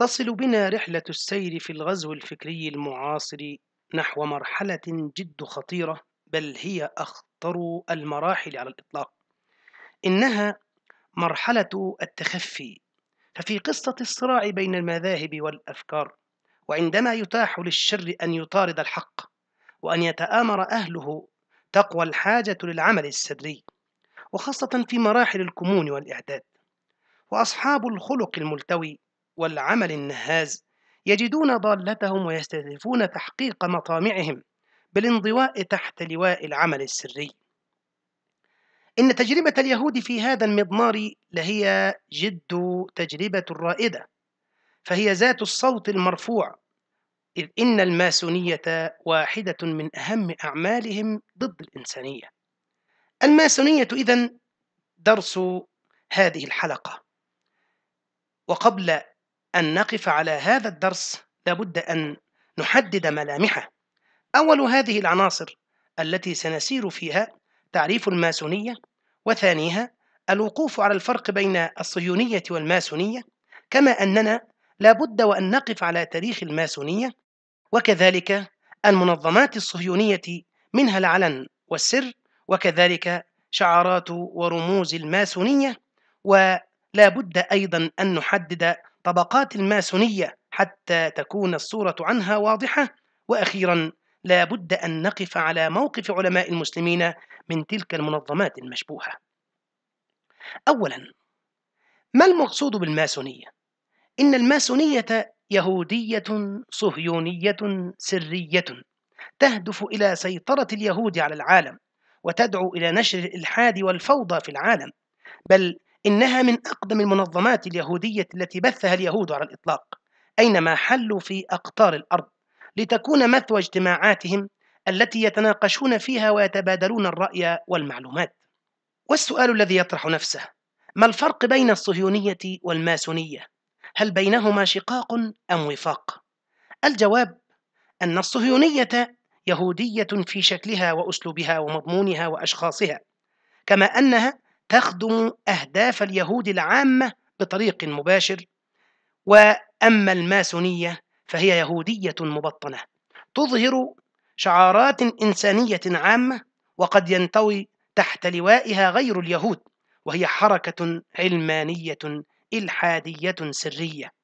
تصل بنا رحلة السير في الغزو الفكري المعاصر نحو مرحلة جد خطيرة بل هي أخطر المراحل على الإطلاق إنها مرحلة التخفي ففي قصة الصراع بين المذاهب والأفكار وعندما يتاح للشر أن يطارد الحق وأن يتآمر أهله تقوى الحاجة للعمل السري وخاصة في مراحل الكمون والإعداد وأصحاب الخلق الملتوي والعمل النهاز يجدون ضالتهم ويستهدفون تحقيق مطامعهم بالانضواء تحت لواء العمل السري إن تجربة اليهود في هذا المضمار لهي جد تجربة رائدة فهي ذات الصوت المرفوع إذ إن الماسونية واحدة من أهم أعمالهم ضد الإنسانية الماسونية إذن درس هذه الحلقة وقبل أن نقف على هذا الدرس لابد أن نحدد ملامحه أول هذه العناصر التي سنسير فيها تعريف الماسونية وثانيها الوقوف على الفرق بين الصهيونية والماسونية كما أننا لا بد وأن نقف على تاريخ الماسونية وكذلك المنظمات الصهيونية منها العلن والسر وكذلك شعارات ورموز الماسونية ولا بد أيضا أن نحدد طبقات الماسونية حتى تكون الصورة عنها واضحة وأخيرا لا بد أن نقف على موقف علماء المسلمين من تلك المنظمات المشبوهة أولا ما المقصود بالماسونية؟ إن الماسونية يهودية صهيونية سرية تهدف إلى سيطرة اليهود على العالم وتدعو إلى نشر الإلحاد والفوضى في العالم بل إنها من أقدم المنظمات اليهودية التي بثها اليهود على الإطلاق أينما حلوا في أقطار الأرض لتكون مثوى اجتماعاتهم التي يتناقشون فيها ويتبادلون الرأي والمعلومات والسؤال الذي يطرح نفسه ما الفرق بين الصهيونية والماسونية؟ هل بينهما شقاق أم وفاق؟ الجواب أن الصهيونية يهودية في شكلها وأسلوبها ومضمونها وأشخاصها كما أنها تخدم أهداف اليهود العامة بطريق مباشر وأما الماسونية فهي يهودية مبطنة تظهر شعارات إنسانية عامة وقد ينتوي تحت لوائها غير اليهود وهي حركة علمانية إلحادية سرية